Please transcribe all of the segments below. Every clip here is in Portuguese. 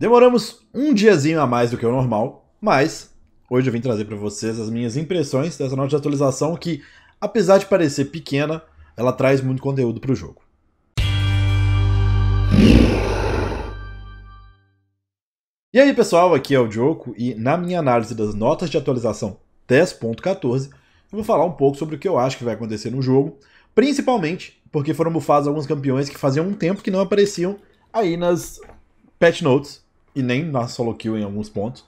Demoramos um diazinho a mais do que o normal, mas hoje eu vim trazer para vocês as minhas impressões dessa nota de atualização que, apesar de parecer pequena, ela traz muito conteúdo para o jogo. E aí pessoal, aqui é o Joko e na minha análise das notas de atualização 10.14 eu vou falar um pouco sobre o que eu acho que vai acontecer no jogo, principalmente porque foram bufados alguns campeões que faziam um tempo que não apareciam aí nas patch notes e nem na solo kill em alguns pontos,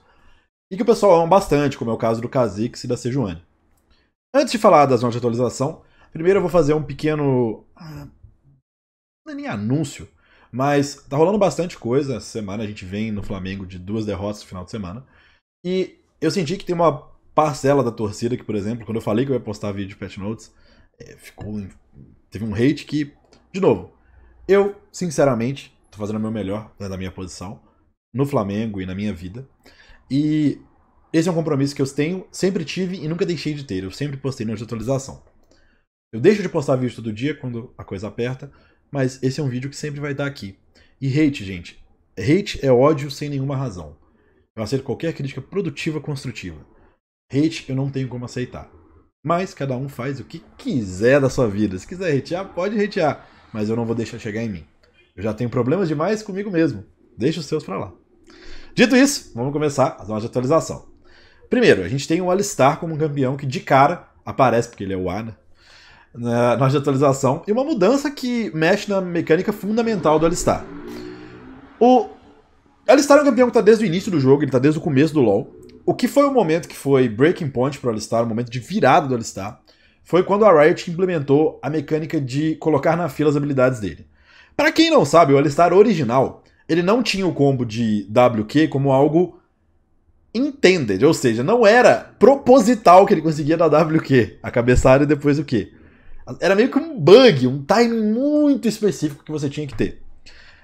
e que o pessoal ama bastante, como é o caso do Kha'Zix e da Sejuani. Antes de falar das notas de atualização, primeiro eu vou fazer um pequeno... Ah, não é nem anúncio, mas tá rolando bastante coisa essa semana, a gente vem no Flamengo de duas derrotas no final de semana, e eu senti que tem uma parcela da torcida que, por exemplo, quando eu falei que eu ia postar vídeo de Pet Notes, eh, ficou teve um hate que, de novo, eu, sinceramente, tô fazendo o meu melhor né, da minha posição no Flamengo e na minha vida. E esse é um compromisso que eu tenho, sempre tive e nunca deixei de ter. Eu sempre postei na atualização. Eu deixo de postar vídeo todo dia quando a coisa aperta, mas esse é um vídeo que sempre vai estar aqui. E hate, gente. Hate é ódio sem nenhuma razão. Eu aceito qualquer crítica produtiva construtiva. Hate eu não tenho como aceitar. Mas cada um faz o que quiser da sua vida. Se quiser hatear, pode hatear, mas eu não vou deixar chegar em mim. Eu já tenho problemas demais comigo mesmo. Deixa os seus pra lá. Dito isso, vamos começar a novas de atualização. Primeiro, a gente tem o Alistar como um campeão que de cara aparece, porque ele é o A, né? Na nota de atualização, e uma mudança que mexe na mecânica fundamental do Alistar. O Alistar é um campeão que está desde o início do jogo, ele está desde o começo do LoL. O que foi o momento que foi breaking point para o Alistar, o momento de virada do Alistar, foi quando a Riot implementou a mecânica de colocar na fila as habilidades dele. Para quem não sabe, o Alistar original ele não tinha o combo de WQ como algo intended, ou seja, não era proposital que ele conseguia dar WQ, a cabeçada e depois o Q. Era meio que um bug, um timing muito específico que você tinha que ter.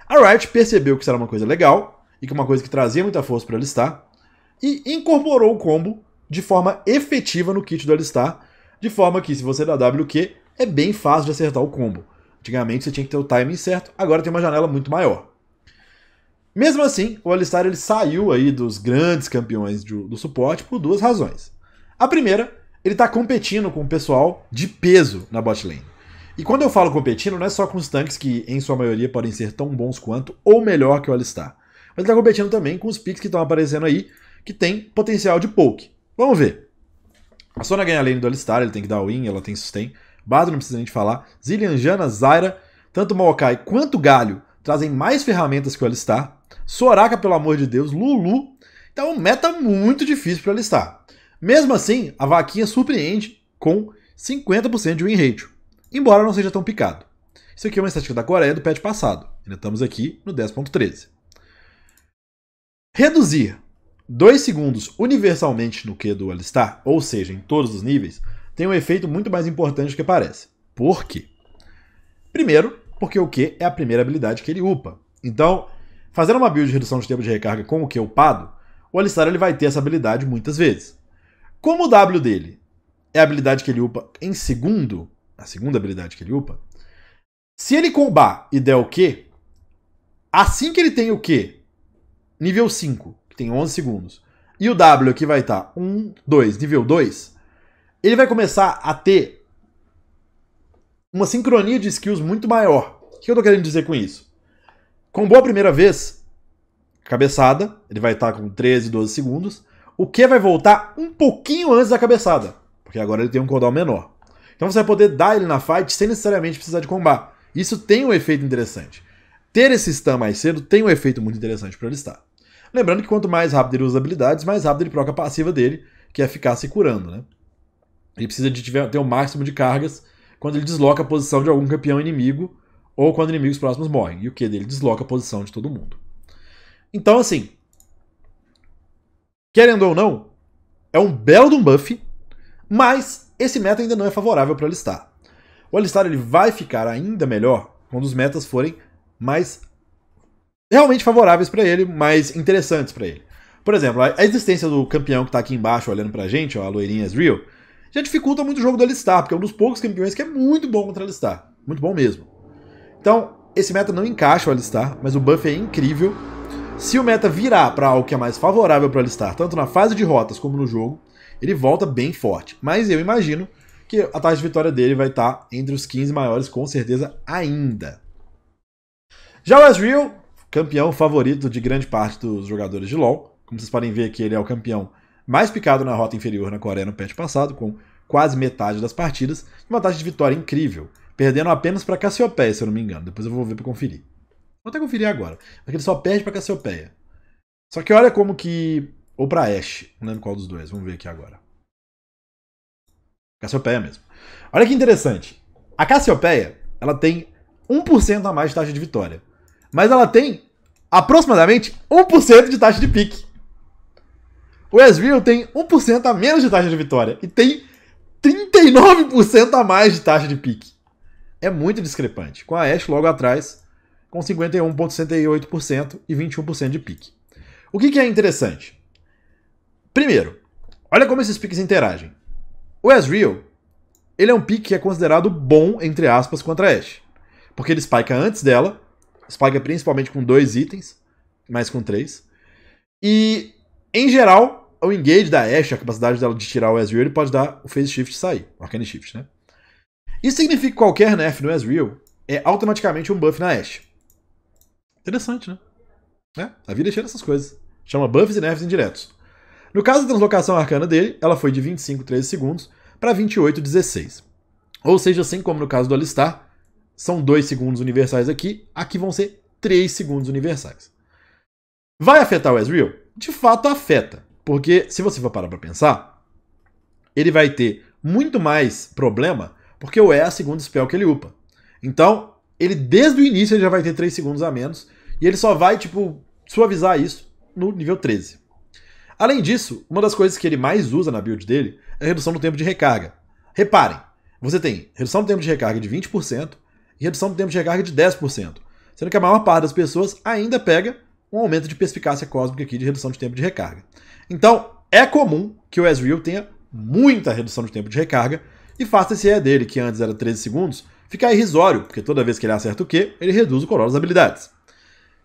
A Riot percebeu que isso era uma coisa legal e que é uma coisa que trazia muita força para listar e incorporou o combo de forma efetiva no kit do Alistar, de forma que se você dá WQ, é bem fácil de acertar o combo. Antigamente você tinha que ter o timing certo, agora tem uma janela muito maior. Mesmo assim, o Alistar ele saiu aí dos grandes campeões do, do suporte por duas razões. A primeira, ele está competindo com o pessoal de peso na bot lane. E quando eu falo competindo, não é só com os tanques que, em sua maioria, podem ser tão bons quanto ou melhor que o Alistar. Mas ele está competindo também com os picks que estão aparecendo aí, que tem potencial de poke. Vamos ver. A Sona ganha a lane do Alistar, ele tem que dar win, ela tem sustain. Bardo não precisa nem de falar. Zillian, Jana, Zyra, tanto Maokai quanto Galho trazem mais ferramentas que o Alistar. Soraka, pelo amor de Deus, Lulu. Então, meta muito difícil para listar. Mesmo assim, a vaquinha surpreende com 50% de win rate, embora não seja tão picado. Isso aqui é uma estatística da Coreia do patch passado. Ainda estamos aqui no 10.13. Reduzir 2 segundos universalmente no Q do alistar, ou seja, em todos os níveis, tem um efeito muito mais importante do que parece. Por quê? Primeiro, porque o Q é a primeira habilidade que ele upa. Então, Fazendo uma build de redução de tempo de recarga com o Q upado, o Alistar ele vai ter essa habilidade muitas vezes. Como o W dele é a habilidade que ele upa em segundo, a segunda habilidade que ele upa, se ele combar e der o Q, assim que ele tem o Q, nível 5, que tem 11 segundos, e o W que vai estar 1, 2, nível 2, ele vai começar a ter uma sincronia de skills muito maior. O que eu tô querendo dizer com isso? Combou a primeira vez, cabeçada, ele vai estar com 13, 12 segundos. O Q vai voltar um pouquinho antes da cabeçada, porque agora ele tem um cooldown menor. Então você vai poder dar ele na fight sem necessariamente precisar de combar. Isso tem um efeito interessante. Ter esse stun mais cedo tem um efeito muito interessante para ele estar. Lembrando que quanto mais rápido ele usa habilidades, mais rápido ele troca a passiva dele, que é ficar se curando, né? Ele precisa de ter o máximo de cargas quando ele desloca a posição de algum campeão inimigo ou quando inimigos próximos morrem, e o Q dele desloca a posição de todo mundo. Então, assim, querendo ou não, é um belo de um buff, mas esse meta ainda não é favorável para listar. O Alistar ele vai ficar ainda melhor quando os metas forem mais realmente favoráveis para ele, mais interessantes para ele. Por exemplo, a existência do campeão que está aqui embaixo olhando para a gente, ó, a loirinha Real, já dificulta muito o jogo do Alistar, porque é um dos poucos campeões que é muito bom contra Alistar. Muito bom mesmo. Então, esse meta não encaixa o alistar, mas o buff é incrível. Se o meta virar para algo que é mais favorável para alistar, tanto na fase de rotas como no jogo, ele volta bem forte. Mas eu imagino que a taxa de vitória dele vai estar tá entre os 15 maiores, com certeza, ainda. Já o Ezreal, campeão favorito de grande parte dos jogadores de LoL. Como vocês podem ver aqui, ele é o campeão mais picado na rota inferior na Coreia no patch passado, com quase metade das partidas, e uma taxa de vitória incrível perdendo apenas para Cassiopeia, se eu não me engano. Depois eu vou ver para conferir. Vou até conferir agora. Porque ele só perde para Cassiopeia. Só que olha como que. Ou para Ashe, não lembro qual dos dois. Vamos ver aqui agora. Cassiopeia mesmo. Olha que interessante. A Cassiopeia, ela tem 1% a mais de taxa de vitória. Mas ela tem aproximadamente 1% de taxa de pique. O Ezreal tem 1% a menos de taxa de vitória e tem 39% a mais de taxa de pique é muito discrepante, com a Ash logo atrás, com 51,68% e 21% de pique. O que, que é interessante? Primeiro, olha como esses piques interagem. O Ezreal, ele é um pique que é considerado bom, entre aspas, contra a Ashe. Porque ele spike antes dela, spike principalmente com dois itens, mais com três. E, em geral, o engage da Ashe, a capacidade dela de tirar o Ezreal, ele pode dar o phase shift e sair, o arcane shift, né? Isso significa que qualquer nerf no Ezreal é automaticamente um buff na Ashe. Interessante, né? É, a vida é cheia dessas coisas. Chama buffs e nerfs indiretos. No caso da translocação arcana dele, ela foi de 25, 13 segundos para 28, 16. Ou seja, assim como no caso do Alistar, são 2 segundos universais aqui, aqui vão ser 3 segundos universais. Vai afetar o Ezreal? De fato afeta, porque se você for parar para pensar, ele vai ter muito mais problema porque o E é a segunda spell que ele upa. Então, ele desde o início ele já vai ter 3 segundos a menos, e ele só vai, tipo, suavizar isso no nível 13. Além disso, uma das coisas que ele mais usa na build dele é a redução do tempo de recarga. Reparem, você tem redução do tempo de recarga de 20% e redução do tempo de recarga de 10%, sendo que a maior parte das pessoas ainda pega um aumento de perspicácia cósmica aqui de redução de tempo de recarga. Então, é comum que o Ezreal tenha muita redução de tempo de recarga, e faça esse E dele, que antes era 13 segundos, ficar irrisório, porque toda vez que ele acerta o Q, ele reduz o Corol das habilidades.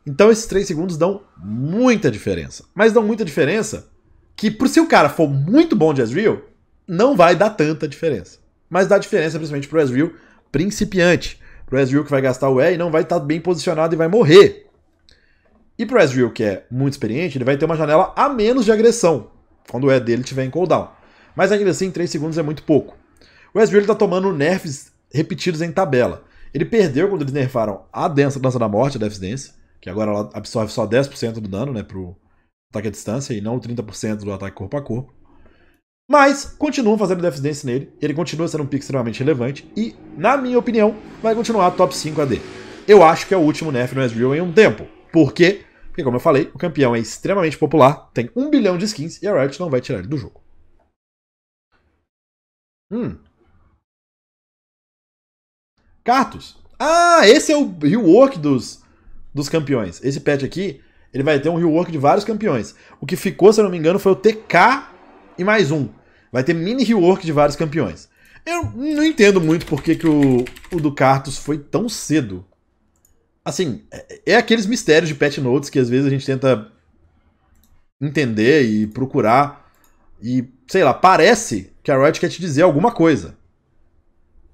Então esses 3 segundos dão muita diferença. Mas dão muita diferença que, por se o cara for muito bom de Ezreal, não vai dar tanta diferença. Mas dá diferença principalmente pro Ezreal principiante. Pro Ezreal que vai gastar o E e não vai estar tá bem posicionado e vai morrer. E pro Ezreal que é muito experiente, ele vai ter uma janela a menos de agressão, quando o E dele tiver em cooldown. Mas ainda assim, 3 segundos é muito pouco. O Ezreal está tá tomando nerfs repetidos em tabela. Ele perdeu quando eles nerfaram a dança, dança da morte, a Death Dance, que agora ela absorve só 10% do dano, né, pro ataque à distância e não 30% do ataque corpo a corpo. Mas continuam fazendo Death Dance nele, ele continua sendo um pick extremamente relevante e, na minha opinião, vai continuar top 5 AD. Eu acho que é o último nerf no Ezreal em um tempo. Por quê? Porque, como eu falei, o campeão é extremamente popular, tem um bilhão de skins e a Riot não vai tirar ele do jogo. Hum, Cartus. Ah, esse é o rework dos, dos campeões. Esse patch aqui, ele vai ter um rework de vários campeões. O que ficou, se eu não me engano, foi o TK e mais um. Vai ter mini rework de vários campeões. Eu não entendo muito por que, que o, o do Cartus foi tão cedo. Assim, é, é aqueles mistérios de patch notes que às vezes a gente tenta entender e procurar. E, sei lá, parece que a Riot quer te dizer alguma coisa.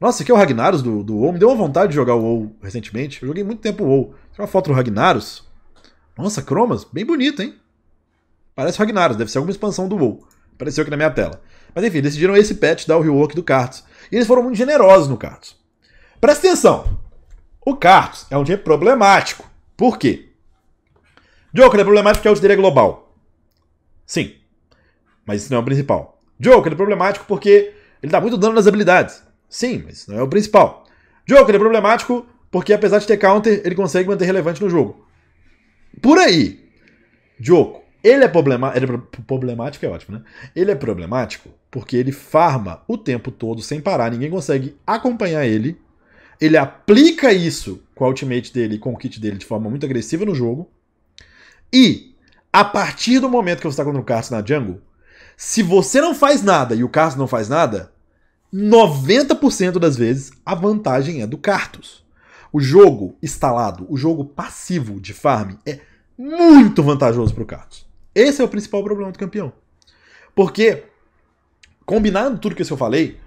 Nossa, aqui é o Ragnaros do, do WoW. Me deu uma vontade de jogar o WoW recentemente. Eu joguei muito tempo o WoW. Tem uma foto do Ragnaros. Nossa, cromas. Bem bonito, hein? Parece Ragnaros. Deve ser alguma expansão do WoW. Apareceu aqui na minha tela. Mas enfim, decidiram esse patch dar o rework do Cartus. E eles foram muito generosos no Cartus. Presta atenção. O Cartus é um dia problemático. Por quê? Joker é problemático porque a é ulti global. Sim. Mas isso não é o principal. Joker é problemático porque ele dá muito dano nas habilidades. Sim, mas não é o principal. Joker é problemático porque apesar de ter counter, ele consegue manter relevante no jogo. Por aí, Joko, ele é, problemático. ele é problemático, é ótimo, né? Ele é problemático porque ele farma o tempo todo sem parar, ninguém consegue acompanhar ele. Ele aplica isso com a ultimate dele e com o kit dele de forma muito agressiva no jogo. E, a partir do momento que você está contra o Carson na jungle, se você não faz nada e o Carson não faz nada, 90% das vezes a vantagem é do Cartus. O jogo instalado, o jogo passivo de farm é muito vantajoso para o Cartus. Esse é o principal problema do campeão. Porque, combinando tudo que eu falei,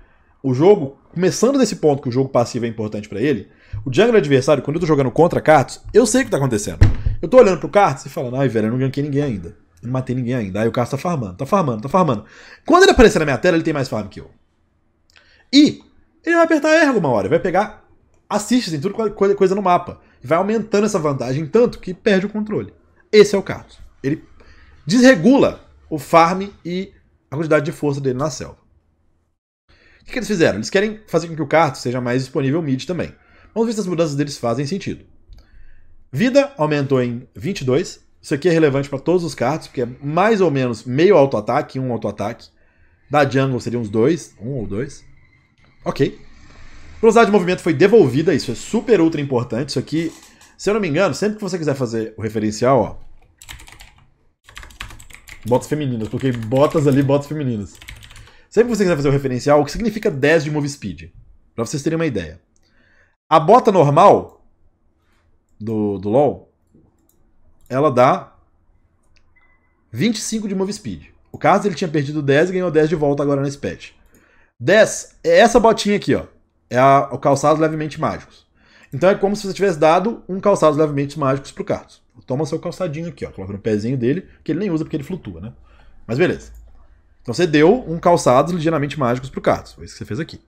o jogo, começando desse ponto que o jogo passivo é importante para ele, o jungle adversário, quando eu tô jogando contra Cartus, eu sei o que tá acontecendo. Eu tô olhando pro Cartus e falando, ai velho, eu não ganhei ninguém ainda. Eu não matei ninguém ainda. Aí o Cartus tá farmando, tá farmando, tá farmando. Quando ele aparecer na minha tela, ele tem mais farm que eu. E ele vai apertar ergo uma hora, vai pegar assistes em assim, tudo coisa no mapa. Vai aumentando essa vantagem tanto que perde o controle. Esse é o Carlos. Ele desregula o farm e a quantidade de força dele na selva. O que, eles fizeram? Eles querem fazer com que o Carto seja mais disponível mid também. Vamos ver se as mudanças deles fazem sentido. Vida aumentou em 22. Isso aqui é relevante para todos os cartos, porque é mais ou menos meio auto-ataque, um auto-ataque. Da jungle seriam uns dois, um ou dois. Ok. Velocidade de movimento foi devolvida, isso é super ultra importante. Isso aqui, se eu não me engano, sempre que você quiser fazer o referencial, ó. Botas femininas, porque coloquei botas ali, botas femininas. Sempre que você quiser fazer o referencial, o que significa 10 de move speed? Pra vocês terem uma ideia. A bota normal do, do LoL, ela dá 25 de move speed. O caso ele tinha perdido 10 e ganhou 10 de volta agora nesse patch. 10 é essa botinha aqui, ó. É a, o calçados levemente mágicos. Então é como se você tivesse dado um calçados levemente mágicos pro Carlos. Toma seu calçadinho aqui, ó. Coloca no pezinho dele, que ele nem usa porque ele flutua, né? Mas beleza. Então você deu um calçados ligeiramente mágicos pro Carlos. Foi isso que você fez aqui.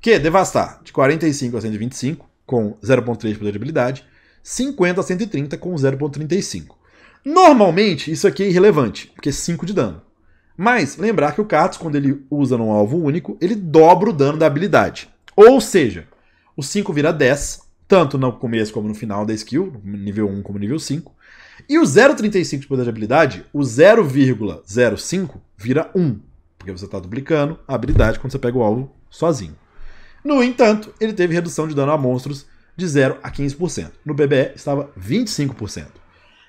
quê? devastar, de 45 a 125, com 0.3 de poder de habilidade. 50 a 130 com 0.35. Normalmente, isso aqui é irrelevante, porque é 5 de dano. Mas lembrar que o Katz, quando ele usa num alvo único, ele dobra o dano da habilidade. Ou seja, o 5 vira 10, tanto no começo como no final da skill, nível 1 como nível 5. E o 0,35 de poder de habilidade, o 0,05 vira 1, porque você está duplicando a habilidade quando você pega o alvo sozinho. No entanto, ele teve redução de dano a monstros de 0 a 15%. No BBE estava 25%.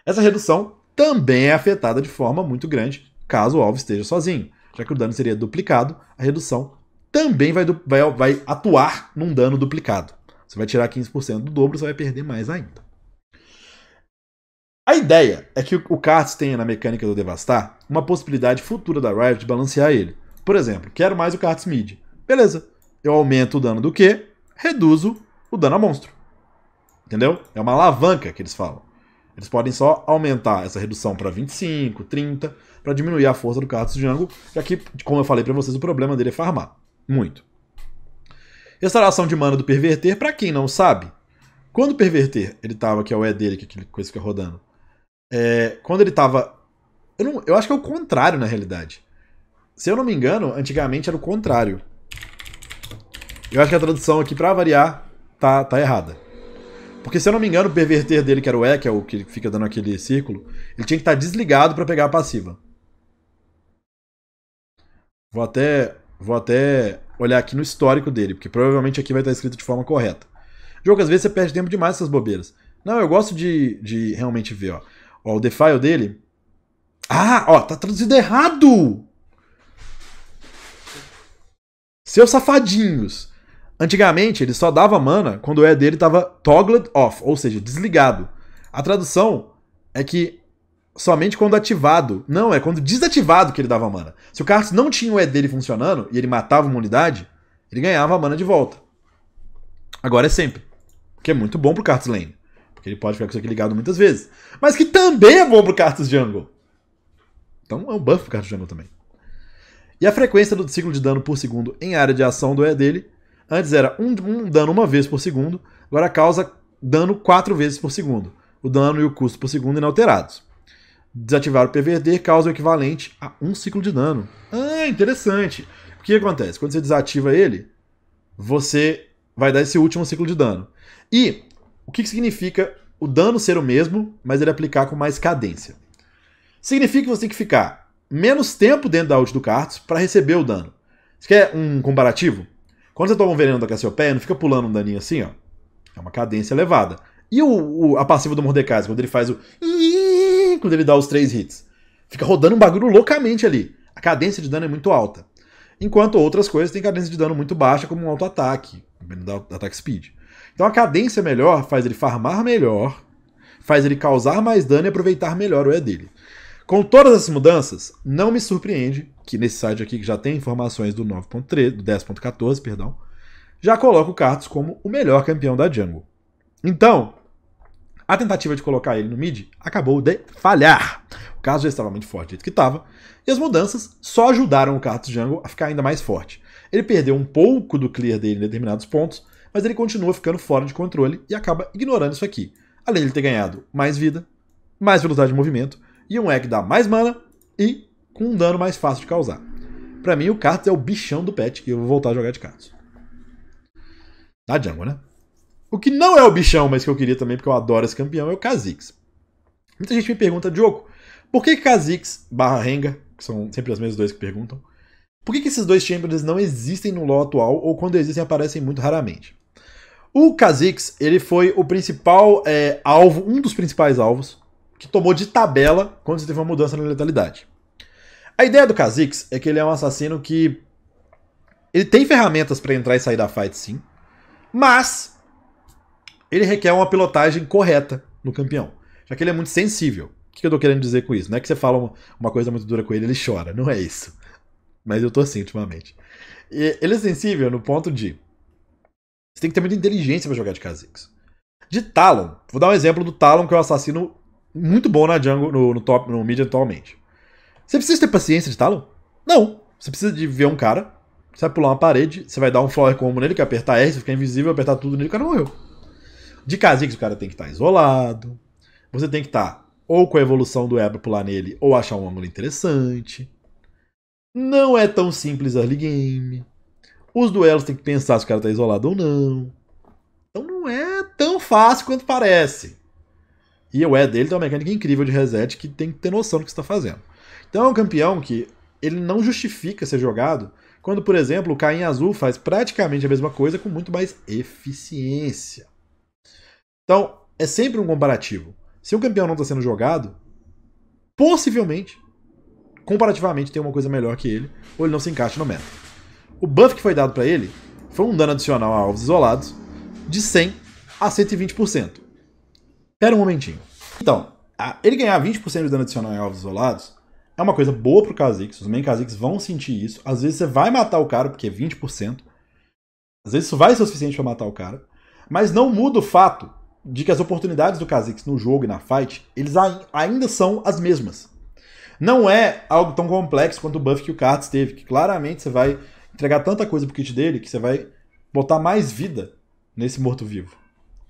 Essa redução também é afetada de forma muito grande caso o alvo esteja sozinho. Já que o dano seria duplicado, a redução também vai, vai, vai atuar num dano duplicado. Você vai tirar 15% do dobro, você vai perder mais ainda. A ideia é que o Karts tenha na mecânica do Devastar uma possibilidade futura da Riot de balancear ele. Por exemplo, quero mais o Karts mid. Beleza, eu aumento o dano do Q, reduzo o dano a monstro. Entendeu? É uma alavanca que eles falam. Eles podem só aumentar essa redução para 25, 30, para diminuir a força do Cartus Django, já que, como eu falei para vocês, o problema dele é farmar. Muito. Restauração de mana do Perverter, para quem não sabe, quando o Perverter, ele tava, que é o E dele, que é aquele coisa fica rodando, é, quando ele tava... Eu, não, eu acho que é o contrário, na realidade. Se eu não me engano, antigamente era o contrário. Eu acho que a tradução aqui, para variar, tá, tá errada. Porque, se eu não me engano, o perverter dele, que era o E, que é o que fica dando aquele círculo, ele tinha que estar tá desligado para pegar a passiva. Vou até, vou até olhar aqui no histórico dele, porque provavelmente aqui vai estar tá escrito de forma correta. Jogo, às vezes você perde tempo demais essas bobeiras. Não, eu gosto de, de realmente ver, ó. ó. o defile dele. Ah, ó, tá traduzido errado! Seus safadinhos. Antigamente, ele só dava mana quando o E dele estava toggled off, ou seja, desligado. A tradução é que somente quando ativado. Não, é quando desativado que ele dava mana. Se o Karthus não tinha o E dele funcionando e ele matava uma unidade, ele ganhava a mana de volta. Agora é sempre. O que é muito bom pro Karthus Lane. Porque ele pode ficar com isso aqui ligado muitas vezes. Mas que também é bom pro Karthus Jungle. Então é um buff pro Karthus Jungle também. E a frequência do ciclo de dano por segundo em área de ação do E dele Antes era um, um dano uma vez por segundo, agora causa dano quatro vezes por segundo. O dano e o custo por segundo inalterados. Desativar o PVD causa o equivalente a um ciclo de dano. Ah, interessante. O que acontece? Quando você desativa ele, você vai dar esse último ciclo de dano. E o que significa o dano ser o mesmo, mas ele aplicar com mais cadência? Significa que você tem que ficar menos tempo dentro da ult do Cartus para receber o dano. Você quer um comparativo? Quando você toma um veneno da Cassiopeia, não fica pulando um daninho assim, ó. É uma cadência elevada. E o, o a passiva do Mordecai, quando ele faz o. Quando ele dá os três hits. Fica rodando um bagulho loucamente ali. A cadência de dano é muito alta. Enquanto outras coisas têm cadência de dano muito baixa, como um auto-ataque, ataque speed. Então a cadência é melhor faz ele farmar melhor, faz ele causar mais dano e aproveitar melhor o E dele. Com todas essas mudanças, não me surpreende que nesse site aqui que já tem informações do 9.3, do 10.14, perdão, já coloca o Cartus como o melhor campeão da Jungle. Então, a tentativa de colocar ele no mid acabou de falhar. O caso já estava muito forte do jeito que estava, e as mudanças só ajudaram o Cartus Jungle a ficar ainda mais forte. Ele perdeu um pouco do clear dele em determinados pontos, mas ele continua ficando fora de controle e acaba ignorando isso aqui. Além de ele ter ganhado mais vida, mais velocidade de movimento, e um egg dá mais mana e com um dano mais fácil de causar. Para mim, o Cartus é o bichão do pet que eu vou voltar a jogar de Cartus. Da jungle, né? O que não é o bichão, mas que eu queria também, porque eu adoro esse campeão, é o Kha'Zix. Muita gente me pergunta, Diogo, por que Kha'Zix barra Renga, que são sempre as mesmas dois que perguntam, por que, que esses dois Champions não existem no LoL atual, ou quando existem aparecem muito raramente? O Kha'Zix, ele foi o principal é, alvo, um dos principais alvos, que tomou de tabela quando teve uma mudança na letalidade. A ideia do Kha'Zix é que ele é um assassino que ele tem ferramentas para entrar e sair da fight, sim, mas ele requer uma pilotagem correta no campeão, já que ele é muito sensível. O que eu tô querendo dizer com isso? Não é que você fala uma coisa muito dura com ele, ele chora, não é isso. Mas eu tô assim ultimamente. E ele é sensível no ponto de você tem que ter muita inteligência para jogar de Kha'Zix. De Talon, vou dar um exemplo do Talon, que é um assassino muito bom na jungle, no, no top, no mid atualmente. Você precisa ter paciência de talo? Não. Você precisa de ver um cara, você vai pular uma parede, você vai dar um flower combo nele, que é apertar R, você fica invisível, apertar tudo nele, o cara morreu. De casinha, o cara tem que estar tá isolado. Você tem que estar tá ou com a evolução do Ebra pular nele, ou achar um ângulo interessante. Não é tão simples early game. Os duelos tem que pensar se o cara tá isolado ou não. Então não é tão fácil quanto parece. E o E dele tem uma mecânica incrível de reset que tem que ter noção do que está fazendo. Então é um campeão que ele não justifica ser jogado, quando, por exemplo, o Caim Azul faz praticamente a mesma coisa com muito mais eficiência. Então, é sempre um comparativo. Se o campeão não está sendo jogado, possivelmente, comparativamente, tem uma coisa melhor que ele, ou ele não se encaixa no meta. O buff que foi dado para ele foi um dano adicional a alvos isolados de 100 a 120%. Espera um momentinho. Então, ele ganhar 20% de dano adicional em alvos isolados é uma coisa boa pro Kha'Zix, os main Kha'Zix vão sentir isso. Às vezes você vai matar o cara, porque é 20%. Às vezes isso vai ser o suficiente para matar o cara. Mas não muda o fato de que as oportunidades do Kha'Zix no jogo e na fight, eles ainda são as mesmas. Não é algo tão complexo quanto o buff que o Karts teve, que claramente você vai entregar tanta coisa pro kit dele que você vai botar mais vida nesse morto-vivo.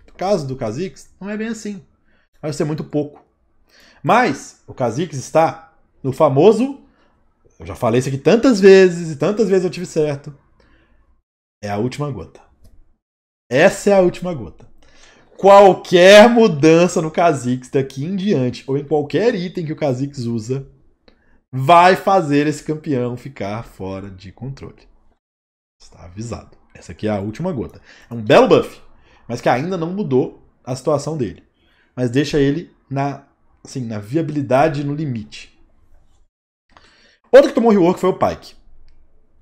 No caso do Kha'Zix, não é bem assim. Vai ser muito pouco. Mas o Kha'Zix está no famoso. Eu já falei isso aqui tantas vezes e tantas vezes eu tive certo. É a última gota. Essa é a última gota. Qualquer mudança no Kha'Zix daqui em diante, ou em qualquer item que o Kha'Zix usa, vai fazer esse campeão ficar fora de controle. Está avisado. Essa aqui é a última gota. É um belo buff, mas que ainda não mudou a situação dele. Mas deixa ele na, assim, na viabilidade no limite. Outro que tomou rework foi o Pike.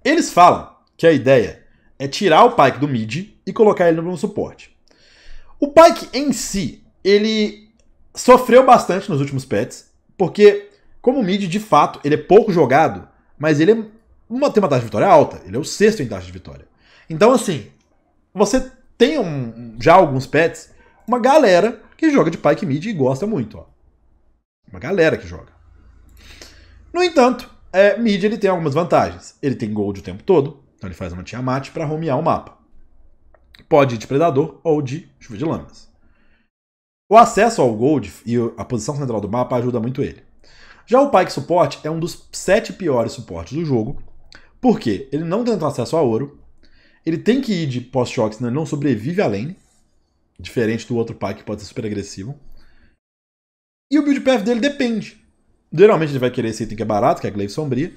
Eles falam que a ideia é tirar o Pike do mid e colocar ele no suporte. O Pike em si, ele sofreu bastante nos últimos pets, porque como mid, de fato, ele é pouco jogado, mas ele é uma, tem uma taxa de vitória alta, ele é o sexto em taxa de vitória. Então, assim, você tem um, já alguns pets, uma galera que joga de Pike mid e gosta muito. Ó. Uma galera que joga. No entanto, é, mid ele tem algumas vantagens. Ele tem gold o tempo todo, então ele faz uma Tiamat para romear o mapa. Pode ir de Predador ou de Chuva de Lâminas. O acesso ao gold e a posição central do mapa ajuda muito ele. Já o Pyke Support é um dos sete piores suportes do jogo, porque ele não tem acesso a ouro, ele tem que ir de post-shock, senão né? ele não sobrevive à lane, diferente do outro Pyke que pode ser super agressivo. E o build path dele depende. Geralmente ele vai querer esse item que é barato, que é a Glaive Sombria.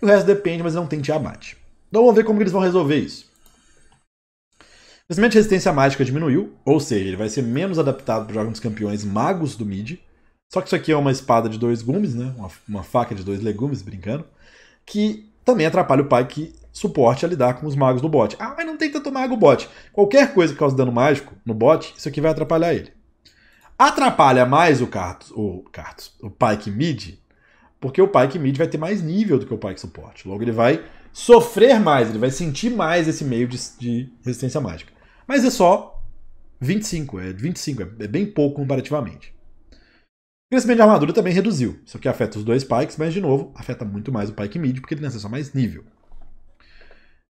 O resto depende, mas não tem Tiamat. Então vamos ver como eles vão resolver isso. Simplesmente a resistência mágica diminuiu, ou seja, ele vai ser menos adaptado para jogos dos campeões magos do mid. Só que isso aqui é uma espada de dois gumes, né? Uma, uma faca de dois legumes, brincando. Que também atrapalha o pai que suporte a lidar com os magos do bot. Ah, mas não tem tanto mago bot. Qualquer coisa que cause dano mágico no bot, isso aqui vai atrapalhar ele. Atrapalha mais o Cartus, o Cartus, o Pike Mid, porque o Pike Mid vai ter mais nível do que o Pike Support. Logo, ele vai sofrer mais, ele vai sentir mais esse meio de, de resistência mágica. Mas é só 25, é 25, é, é bem pouco comparativamente. O crescimento de armadura também reduziu, só que afeta os dois pikes, mas de novo, afeta muito mais o pike mid, porque ele tem acesso a mais nível.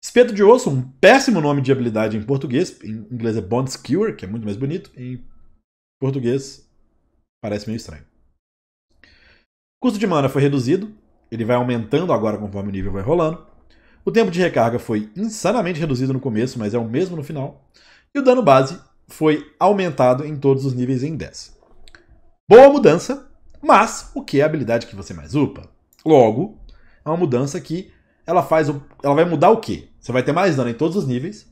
Espeto de osso, um péssimo nome de habilidade em português, em inglês é Bond Skewer, que é muito mais bonito, em Português parece meio estranho. O custo de mana foi reduzido, ele vai aumentando agora conforme o nível vai rolando. O tempo de recarga foi insanamente reduzido no começo, mas é o mesmo no final. E o dano base foi aumentado em todos os níveis em 10. Boa mudança, mas o que é a habilidade que você mais upa? Logo, é uma mudança que ela faz o... ela vai mudar o quê? Você vai ter mais dano em todos os níveis.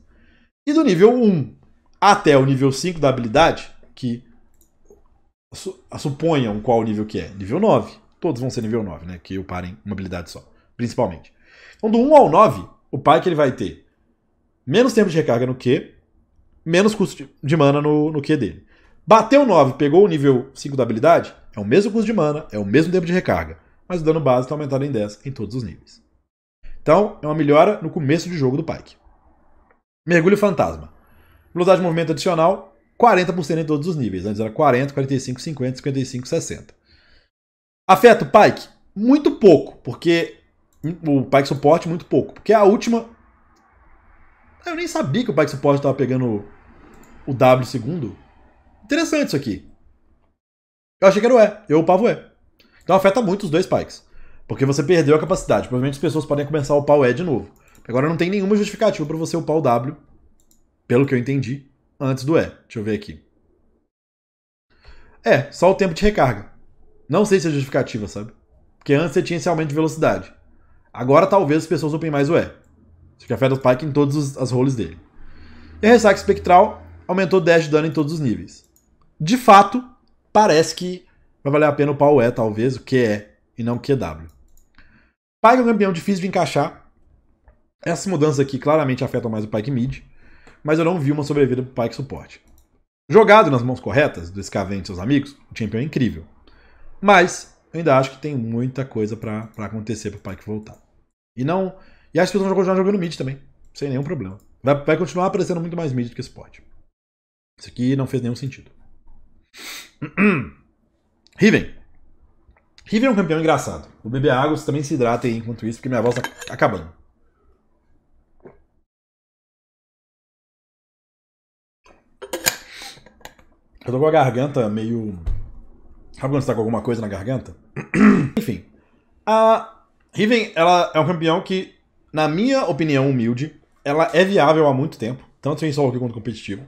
E do nível 1 até o nível 5 da habilidade, que suponham qual o nível que é. Nível 9. Todos vão ser nível 9, né? Que eu parem uma habilidade só, principalmente. Então, do 1 ao 9, o pai que ele vai ter menos tempo de recarga no Q, menos custo de mana no, no Q dele. Bateu 9, pegou o nível 5 da habilidade, é o mesmo custo de mana, é o mesmo tempo de recarga, mas o dano base está aumentado em 10 em todos os níveis. Então, é uma melhora no começo de jogo do Pyke. Mergulho Fantasma. Velocidade de movimento adicional, 40% em todos os níveis. Antes era 40, 45, 50, 55, 60. Afeta o Pike? Muito pouco, porque o Pike Support muito pouco, porque a última eu nem sabia que o Pike Support estava pegando o W segundo. Interessante isso aqui. Eu achei que era o E, eu upava o E. Então afeta muito os dois Pikes. Porque você perdeu a capacidade. Provavelmente as pessoas podem começar a upar o E de novo. Agora não tem nenhuma justificativa para você upar o W, pelo que eu entendi antes do E. Deixa eu ver aqui. É, só o tempo de recarga. Não sei se é justificativa, sabe? Porque antes você tinha esse aumento de velocidade. Agora talvez as pessoas upem mais o E. Isso que afeta o Pike em todas as roles dele. E a ressaca espectral aumentou 10 de dano em todos os níveis. De fato, parece que vai valer a pena upar o E, talvez, o QE e não o w. Pike é um campeão difícil de encaixar. Essas mudanças aqui claramente afetam mais o Pike Mid mas eu não vi uma sobrevida pro Pike suporte. Jogado nas mãos corretas do Scaven e seus amigos, o Champion é incrível. Mas eu ainda acho que tem muita coisa para acontecer pro Pike voltar. E não. E acho que eles vão continuar jogando mid também, sem nenhum problema. Vai, vai continuar aparecendo muito mais mid do que suporte. Isso aqui não fez nenhum sentido. Riven. Riven é um campeão engraçado. O beber água, você também se hidrata aí enquanto isso, porque minha voz tá acabando. Eu tô com a garganta meio. Sabe quando você tá com alguma coisa na garganta? Enfim. A Riven, ela é um campeão que, na minha opinião humilde, ela é viável há muito tempo, tanto em solo quanto competitivo.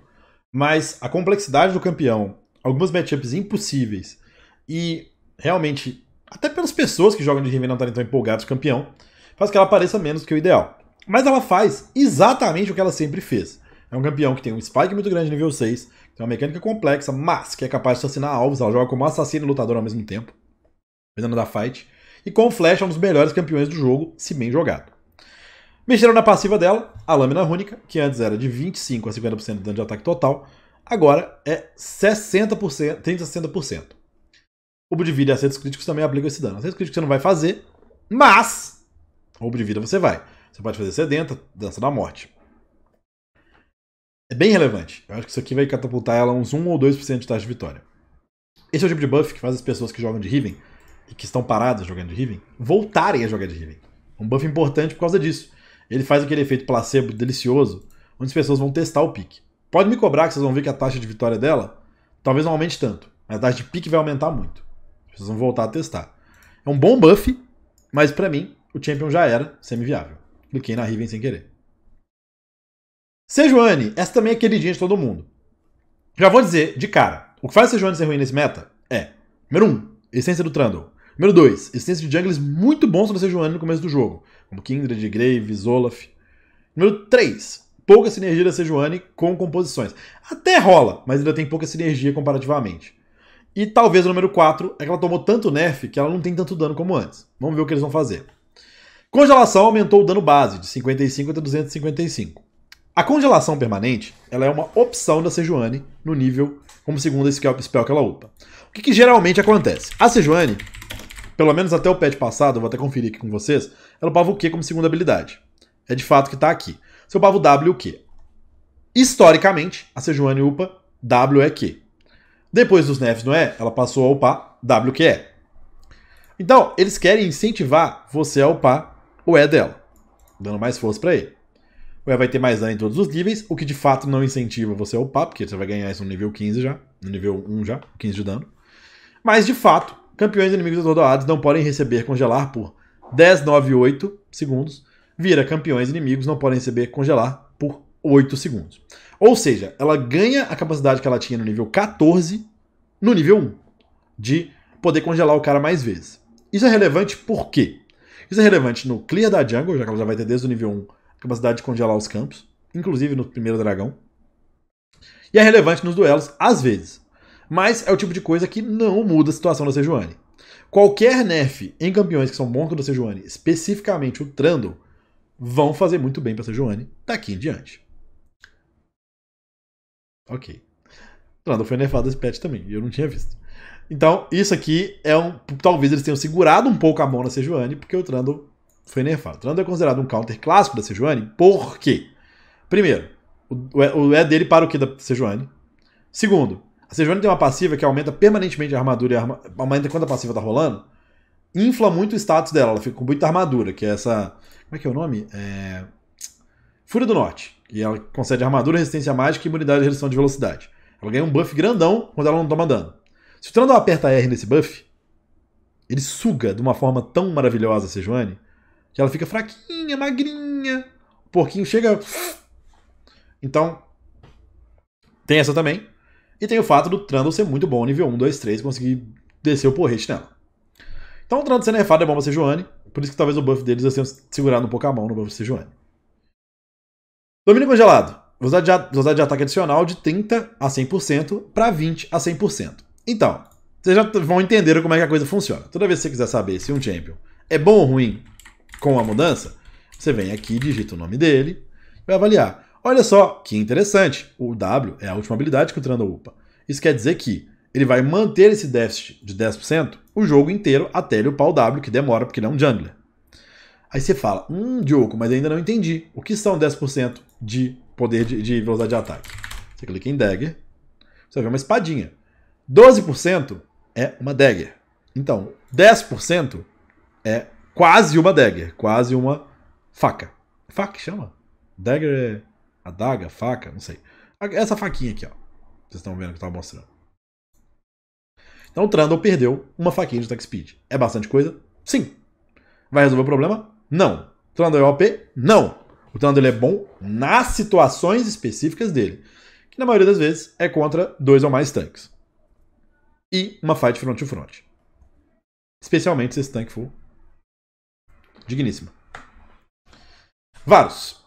Mas a complexidade do campeão, algumas matchups impossíveis e realmente, até pelas pessoas que jogam de Riven não estarem tão empolgadas com o campeão, faz que ela pareça menos que o ideal. Mas ela faz exatamente o que ela sempre fez. É um campeão que tem um spike muito grande nível 6, tem uma mecânica complexa, mas que é capaz de assassinar alvos. Ela joga como assassino e lutador ao mesmo tempo, dependendo da fight. E com flash é um dos melhores campeões do jogo, se bem jogado. Mexeram na passiva dela, a Lâmina Rúnica, que antes era de 25% a 50% de dano de ataque total, agora é 60%, 30% a 60%. Obo de vida e acertos críticos também aplicam esse dano. Acertos críticos você não vai fazer, mas obo de vida você vai. Você pode fazer sedenta, dança da morte é bem relevante. Eu acho que isso aqui vai catapultar ela uns 1 ou 2% de taxa de vitória. Esse é o tipo de buff que faz as pessoas que jogam de Riven e que estão paradas jogando de Riven voltarem a jogar de Riven. É um buff importante por causa disso. Ele faz aquele efeito placebo delicioso, onde as pessoas vão testar o pique. Pode me cobrar que vocês vão ver que a taxa de vitória dela talvez não aumente tanto, mas a taxa de pique vai aumentar muito. Vocês vão voltar a testar. É um bom buff, mas para mim, o Champion já era semi-viável. Cliquei na Riven sem querer. Sejuani, essa também é queridinha de todo mundo. Já vou dizer de cara, o que faz o Sejuani ser ruim nesse meta é, número 1, um, essência do Trundle. Número 2, essência de jungles muito bons sobre Sejuani no começo do jogo, como Kindred, Graves, Olaf. Número 3, pouca sinergia da Sejuani com composições. Até rola, mas ainda tem pouca sinergia comparativamente. E talvez o número 4 é que ela tomou tanto nerf que ela não tem tanto dano como antes. Vamos ver o que eles vão fazer. Congelação aumentou o dano base de 55 até 255. A congelação permanente ela é uma opção da Sejuani no nível como segunda spell, spell que ela upa. O que, que geralmente acontece? A Sejuani, pelo menos até o patch passado, eu vou até conferir aqui com vocês, ela upava o Q como segunda habilidade. É de fato que está aqui. Se eu upava o W, o Q. Historicamente, a Sejuani upa W é Q. Depois dos nerfs no E, é? ela passou a upar W que é. Então, eles querem incentivar você a upar o E dela, dando mais força para ele. Ué, vai ter mais dano em todos os níveis, o que de fato não incentiva você a upar, porque você vai ganhar isso no nível 15 já, no nível 1 já, 15 de dano. Mas de fato, campeões inimigos atordoados não podem receber congelar por 10, 9, 8 segundos. Vira campeões inimigos não podem receber congelar por 8 segundos. Ou seja, ela ganha a capacidade que ela tinha no nível 14 no nível 1, de poder congelar o cara mais vezes. Isso é relevante por quê? Isso é relevante no clear da jungle, já que ela já vai ter desde o nível 1 capacidade de congelar os campos, inclusive no primeiro dragão. E é relevante nos duelos, às vezes. Mas é o tipo de coisa que não muda a situação da Sejuani. Qualquer nerf em campeões que são bons contra a Sejuani, especificamente o Trundle, vão fazer muito bem para a Sejuani daqui em diante. Ok. Trundle foi nerfado esse patch também, eu não tinha visto. Então, isso aqui é um. Talvez eles tenham segurado um pouco a mão na Sejuani, porque o Trundle foi nerfado. Trando é considerado um counter clássico da Sejuani, por quê? Primeiro, o E é, é dele para o que da Sejuani. Segundo, a Sejuani tem uma passiva que aumenta permanentemente a armadura e a arma... aumenta quando a passiva tá rolando, infla muito o status dela, ela fica com muita armadura, que é essa. Como é que é o nome? É... Fúria do Norte. E ela concede armadura, resistência mágica e imunidade de redução de velocidade. Ela ganha um buff grandão quando ela não toma dano. Se o Trundle aperta R nesse buff, ele suga de uma forma tão maravilhosa a Sejuani que ela fica fraquinha, magrinha. O porquinho chega. Então, tem essa também. E tem o fato do Trundle ser muito bom, nível 1, 2, 3, conseguir descer o porrete nela. Então o Trundle ser nerfado é bom pra ser Joane. Por isso que talvez o buff deles eles tenham segurado um pouco a mão no buff de ser Joane. Domínio congelado. Velocidade usar velocidade de ataque adicional de 30 a 100% para 20 a 100%. Então, vocês já vão entender como é que a coisa funciona. Toda vez que você quiser saber se um champion é bom ou ruim com a mudança, você vem aqui, digita o nome dele, vai avaliar. Olha só, que interessante, o W é a última habilidade que o Trando upa. Isso quer dizer que ele vai manter esse déficit de 10% o jogo inteiro até ele upar o W, que demora porque ele é um jungler. Aí você fala, hum, Diogo, mas ainda não entendi. O que são 10% de poder de, de velocidade de ataque? Você clica em Dagger, você vê uma espadinha. 12% é uma Dagger. Então, 10% é quase uma dagger, quase uma faca. Faca chama? Dagger é adaga, faca, não sei. Essa faquinha aqui, ó. Vocês estão vendo que eu tava mostrando. Então Trundle perdeu uma faquinha de attack speed. É bastante coisa? Sim. Vai resolver o problema? Não. Trundle é OP? Não. O Trundle é bom nas situações específicas dele. Que na maioria das vezes é contra dois ou mais tanques. E uma fight front to front. Especialmente se esse tanque for digníssimo. varus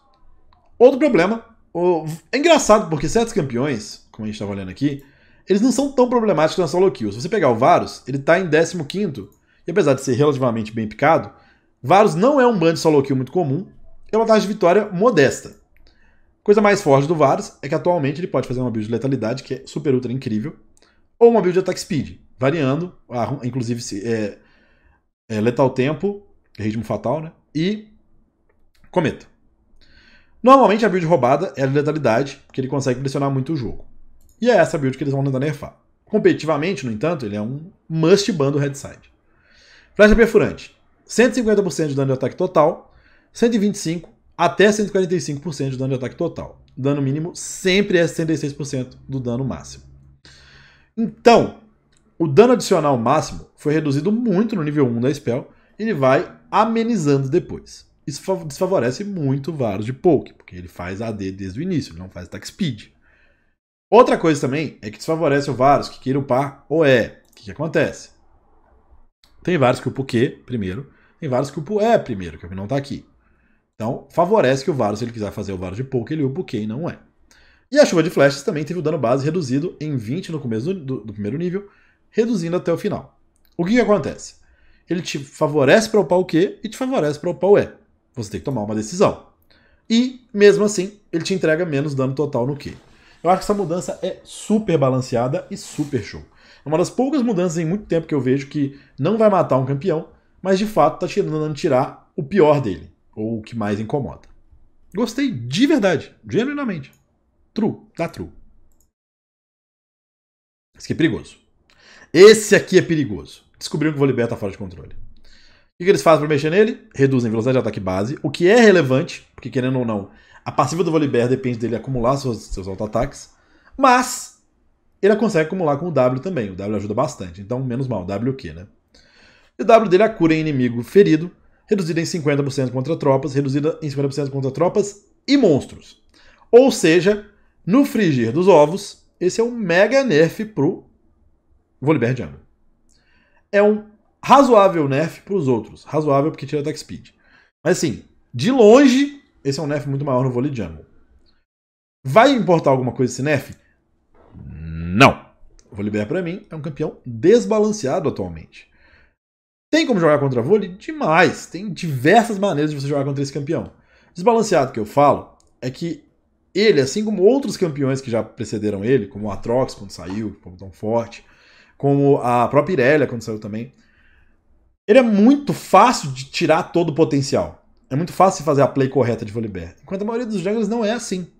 Outro problema. O... É engraçado porque certos campeões, como a gente estava olhando aqui, eles não são tão problemáticos na solo kill. Se você pegar o Varus, ele está em 15 e apesar de ser relativamente bem picado, Varus não é um ban de solo kill muito comum, é uma taxa de vitória modesta. Coisa mais forte do Varus é que atualmente ele pode fazer uma build de letalidade, que é super ultra incrível, ou uma build de attack speed, variando, inclusive é, é, letal tempo Ritmo Fatal, né? E Cometa. Normalmente a build roubada é a letalidade, porque ele consegue pressionar muito o jogo. E é essa build que eles vão tentar nerfar. Competitivamente, no entanto, ele é um must ban do headside. Flecha perfurante. 150% de dano de ataque total, 125 até 145% de dano de ataque total. Dano mínimo sempre é 66% do dano máximo. Então, o dano adicional máximo foi reduzido muito no nível 1 da spell, ele vai amenizando depois. Isso desfavorece muito o VAR de poke, porque ele faz AD desde o início, ele não faz attack speed. Outra coisa também é que desfavorece o Varus que queira upar ou é. O que, que acontece? Tem vários que upam o Q primeiro, tem vários que upam o E primeiro, que é não está aqui. Então, favorece que o Varus, se ele quiser fazer o Varus de poke ele upa o Q e não é. E a chuva de flechas também teve o dano base reduzido em 20 no começo do, do, do primeiro nível, reduzindo até o final. O que, que acontece? ele te favorece para upar o Q e te favorece para upar o E. Você tem que tomar uma decisão. E, mesmo assim, ele te entrega menos dano total no Q. Eu acho que essa mudança é super balanceada e super show. É uma das poucas mudanças em muito tempo que eu vejo que não vai matar um campeão, mas de fato tá tirando tirar o pior dele, ou o que mais incomoda. Gostei de verdade, genuinamente. True, tá true. Esse aqui é perigoso. Esse aqui é perigoso descobriram que o vôlei está fora de controle. O que eles fazem para mexer nele? Reduzem velocidade de ataque base, o que é relevante, porque querendo ou não, a passiva do Volibear depende dele acumular seus, seus auto-ataques, mas ele consegue acumular com o W também, o W ajuda bastante, então menos mal, O W quê, né? E o W dele é a cura em inimigo ferido, reduzida em 50% contra tropas, reduzida em 50% contra tropas e monstros. Ou seja, no frigir dos ovos, esse é um mega nerf pro Volibear Jungle é um razoável nerf para os outros. Razoável porque tira attack speed. Mas assim, de longe, esse é um nerf muito maior no volley jungle. Vai importar alguma coisa esse nerf? Não. O liberar para mim, é um campeão desbalanceado atualmente. Tem como jogar contra volley Demais. Tem diversas maneiras de você jogar contra esse campeão. Desbalanceado que eu falo é que ele, assim como outros campeões que já precederam ele, como o Atrox, quando saiu, como tão forte, como a própria Irelia, quando saiu também. Ele é muito fácil de tirar todo o potencial. É muito fácil de fazer a play correta de Volibear. Enquanto a maioria dos junglers não é assim.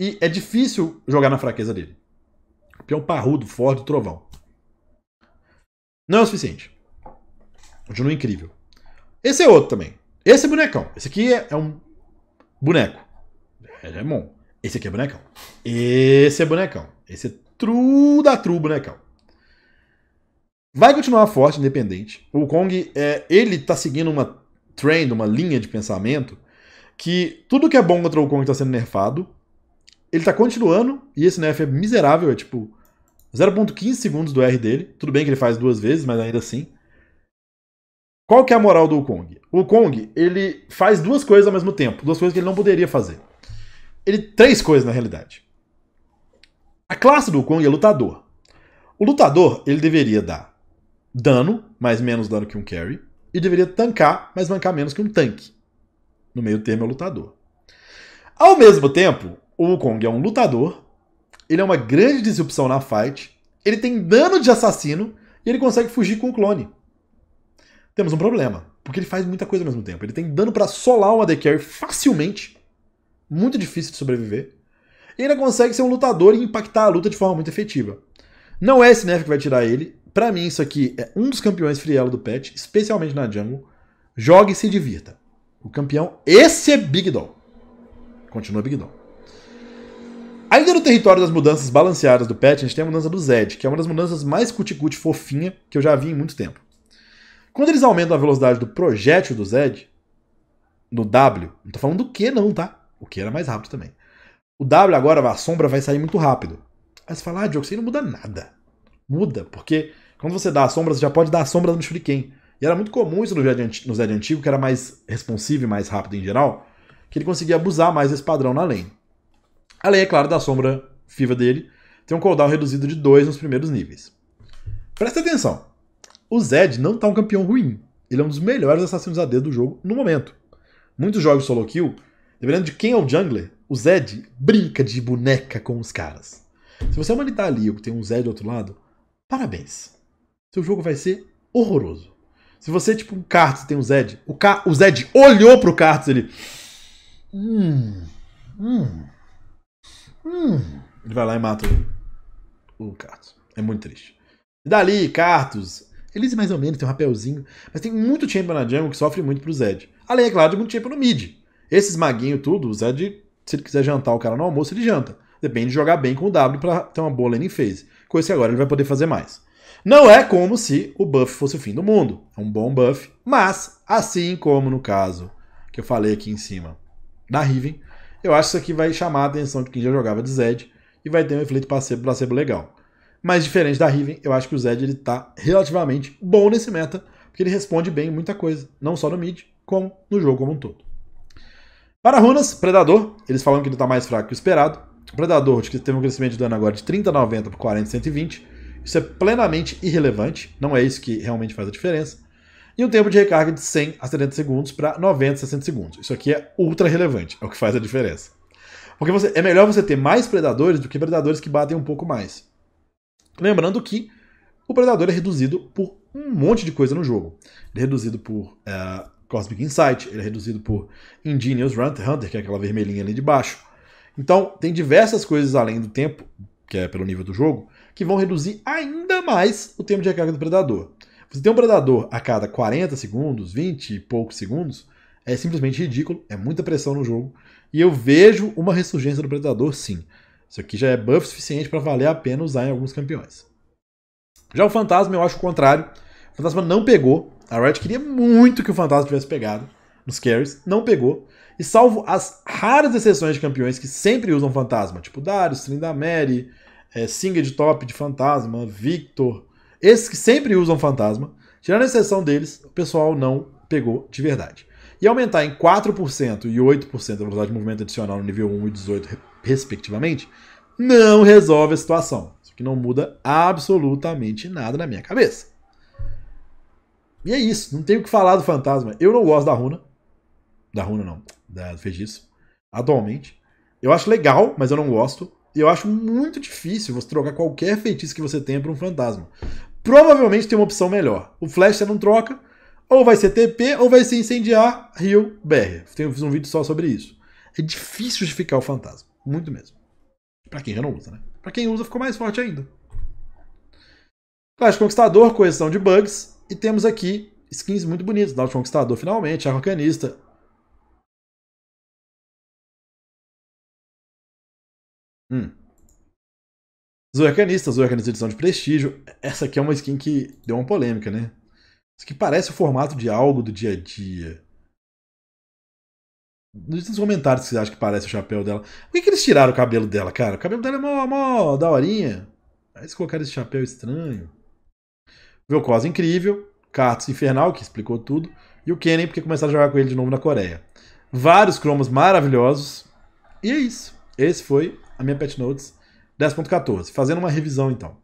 E é difícil jogar na fraqueza dele. um parrudo, forte, trovão. Não é o suficiente. Continua incrível. Esse é outro também. Esse é bonecão. Esse aqui é, é um boneco. Ele é bom. Esse aqui é bonecão. Esse é bonecão. Esse é tru da tru bonecão vai continuar forte, independente. O Kong, é, ele tá seguindo uma trend, uma linha de pensamento, que tudo que é bom contra o Kong tá sendo nerfado, ele tá continuando, e esse nerf é miserável, é tipo 0.15 segundos do R dele. Tudo bem que ele faz duas vezes, mas ainda assim. Qual que é a moral do Kong? O Kong, ele faz duas coisas ao mesmo tempo, duas coisas que ele não poderia fazer. Ele três coisas na realidade. A classe do Kong é lutador. O lutador, ele deveria dar dano, mas menos dano que um carry, e deveria tancar, mas mancar menos que um tanque. No meio termo é o lutador. Ao mesmo tempo, o Wukong é um lutador, ele é uma grande disrupção na fight, ele tem dano de assassino e ele consegue fugir com o clone. Temos um problema, porque ele faz muita coisa ao mesmo tempo. Ele tem dano para solar uma AD Carry facilmente, muito difícil de sobreviver, e ainda consegue ser um lutador e impactar a luta de forma muito efetiva. Não é esse nerf que vai tirar ele, para mim, isso aqui é um dos campeões frielo do patch, especialmente na jungle. Jogue e se divirta. O campeão, esse é Big Doll. Continua Big Doll. Ainda no território das mudanças balanceadas do patch, a gente tem a mudança do Zed, que é uma das mudanças mais cuticute fofinha que eu já vi em muito tempo. Quando eles aumentam a velocidade do projétil do Zed, no W, não tô falando do Q não, tá? O Q era mais rápido também. O W agora, a sombra vai sair muito rápido. Aí você fala, ah, Diogo, isso aí não muda nada. Muda, porque quando você dá a sombra, você já pode dar a sombra no Shuriken. E era muito comum isso no Zed, no Zed antigo, que era mais responsivo e mais rápido em geral, que ele conseguia abusar mais desse padrão na lane. A lane, é claro, da sombra FIVA dele, tem um cooldown reduzido de 2 nos primeiros níveis. Presta atenção, o Zed não tá um campeão ruim. Ele é um dos melhores assassinos AD do jogo no momento. Muitos jogos solo kill, dependendo de quem é o jungler, o Zed brinca de boneca com os caras. Se você é uma ali que tem um Zed do outro lado, parabéns seu jogo vai ser horroroso. Se você tipo um Cartus tem um Zed, o, o Zed olhou pro Cartus ele. Hum. Hum. Hum. Ele vai lá e mata o, o Cartus. É muito triste. E dali, Cartus. Elise mais ou menos tem um rapelzinho. Mas tem muito champion na jungle que sofre muito pro Zed. Além, é claro, de muito champion no mid. Esses maguinhos tudo, o Zed, se ele quiser jantar o cara no almoço, ele janta. Depende de jogar bem com o W pra ter uma boa lane phase. Com esse agora ele vai poder fazer mais. Não é como se o buff fosse o fim do mundo. É um bom buff, mas, assim como no caso que eu falei aqui em cima da Riven, eu acho que isso aqui vai chamar a atenção de quem já jogava de Zed e vai ter um efeito placebo, placebo legal. Mas diferente da Riven, eu acho que o Zed ele tá relativamente bom nesse meta, porque ele responde bem muita coisa, não só no mid, como no jogo como um todo. Para Runas, Predador, eles falam que ele está mais fraco que o esperado. Predador, acho que teve um crescimento de dano agora de 30, 90 por 40, 120. Isso é plenamente irrelevante, não é isso que realmente faz a diferença. E um tempo de recarga de 100 a 70 segundos para 90 a 60 segundos. Isso aqui é ultra relevante, é o que faz a diferença. Porque você, é melhor você ter mais predadores do que predadores que batem um pouco mais. Lembrando que o predador é reduzido por um monte de coisa no jogo. Ele é reduzido por eh, Cosmic Insight, ele é reduzido por Ingenious Hunter, que é aquela vermelhinha ali de baixo. Então, tem diversas coisas além do tempo, que é pelo nível do jogo, que vão reduzir ainda mais o tempo de recarga do predador. Você tem um predador a cada 40 segundos, 20 e poucos segundos, é simplesmente ridículo, é muita pressão no jogo. E eu vejo uma ressurgência do predador sim. Isso aqui já é buff suficiente para valer a pena usar em alguns campeões. Já o fantasma eu acho o contrário. O fantasma não pegou. A Riot queria muito que o fantasma tivesse pegado nos carries, não pegou. E salvo as raras exceções de campeões que sempre usam fantasma, tipo Darius, Trindamere, é, Singed Top de fantasma, Victor. Esses que sempre usam fantasma, tirando a exceção deles, o pessoal não pegou de verdade. E aumentar em 4% e 8% a velocidade de movimento adicional no nível 1 e 18, respectivamente, não resolve a situação. Isso que não muda absolutamente nada na minha cabeça. E é isso, não tenho o que falar do fantasma. Eu não gosto da runa. Da runa não, da feitiço. Atualmente. Eu acho legal, mas eu não gosto eu acho muito difícil você trocar qualquer feitiço que você tenha por um fantasma. Provavelmente tem uma opção melhor. O Flash você não troca, ou vai ser TP, ou vai ser incendiar Rio BR. Tenho, fiz um vídeo só sobre isso. É difícil de ficar o fantasma. Muito mesmo. Pra quem já não usa, né? Pra quem usa, ficou mais forte ainda. Clash Conquistador, correção de bugs. E temos aqui skins muito bonitas. Nautilus Conquistador, finalmente. Arrocanista. Hum. Zoecanista, edição de prestígio. Essa aqui é uma skin que deu uma polêmica, né? Isso que parece o formato de algo do dia a dia. Diz nos comentários se vocês acham que parece o chapéu dela. Por que, que eles tiraram o cabelo dela, cara? O cabelo dela é mó, mó daorinha. Aí eles colocaram esse chapéu estranho. Velcosa incrível. Cartus Infernal, que explicou tudo. E o Kennen, porque começaram a jogar com ele de novo na Coreia. Vários cromos maravilhosos. E é isso. Esse foi a minha pet notes 10.14. Fazendo uma revisão, então.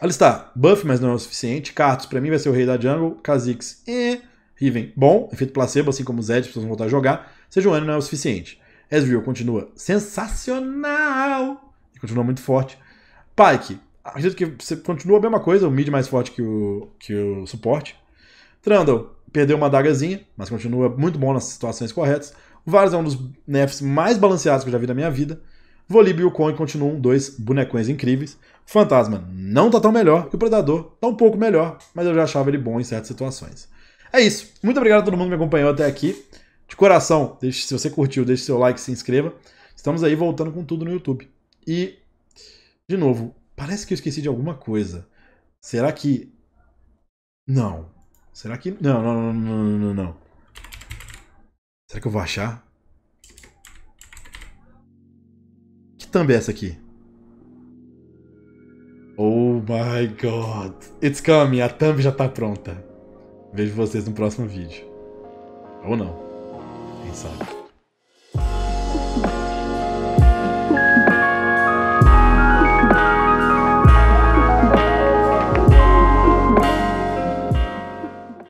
Ali está. Buff, mas não é o suficiente. Cartos, para mim, vai ser o rei da jungle. Kha'Zix, e Riven, bom. Efeito placebo, assim como Zed, precisam voltar a jogar. ano, não é o suficiente. Ezreal continua sensacional. E continua muito forte. Pyke, acredito que você continua a mesma coisa. O mid mais forte que o, que o suporte. Trundle, perdeu uma adagazinha, mas continua muito bom nas situações corretas. Varz é um dos nerfs mais balanceados que eu já vi na minha vida. Volibe e o Coin continuam dois bonecões incríveis. O Fantasma não tá tão melhor e o Predador tá um pouco melhor, mas eu já achava ele bom em certas situações. É isso. Muito obrigado a todo mundo que me acompanhou até aqui. De coração, deixe, se você curtiu, deixe seu like, se inscreva. Estamos aí voltando com tudo no YouTube. E, de novo, parece que eu esqueci de alguma coisa. Será que. Não. Será que. Não, não, não, não, não, não. Será que eu vou achar? Que thumb é essa aqui? Oh my god. It's coming. A thumb já tá pronta. Vejo vocês no próximo vídeo. Ou não. Quem sabe.